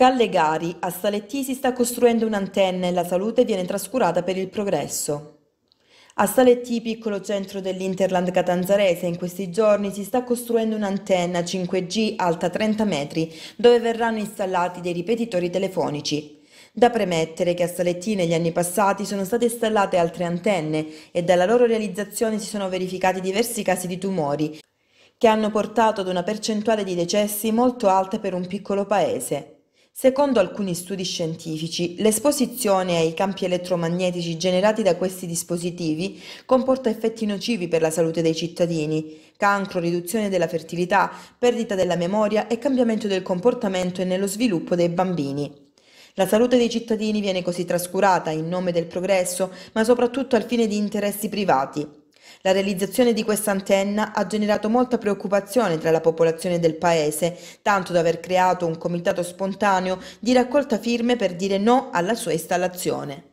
Callegari, a Saletti si sta costruendo un'antenna e la salute viene trascurata per il progresso. A Saletti, piccolo centro dell'Interland catanzarese, in questi giorni si sta costruendo un'antenna 5G alta 30 metri, dove verranno installati dei ripetitori telefonici. Da premettere che a Saletti negli anni passati sono state installate altre antenne e dalla loro realizzazione si sono verificati diversi casi di tumori, che hanno portato ad una percentuale di decessi molto alta per un piccolo paese. Secondo alcuni studi scientifici, l'esposizione ai campi elettromagnetici generati da questi dispositivi comporta effetti nocivi per la salute dei cittadini, cancro, riduzione della fertilità, perdita della memoria e cambiamento del comportamento e nello sviluppo dei bambini. La salute dei cittadini viene così trascurata in nome del progresso, ma soprattutto al fine di interessi privati, la realizzazione di questa antenna ha generato molta preoccupazione tra la popolazione del paese, tanto da aver creato un comitato spontaneo di raccolta firme per dire no alla sua installazione.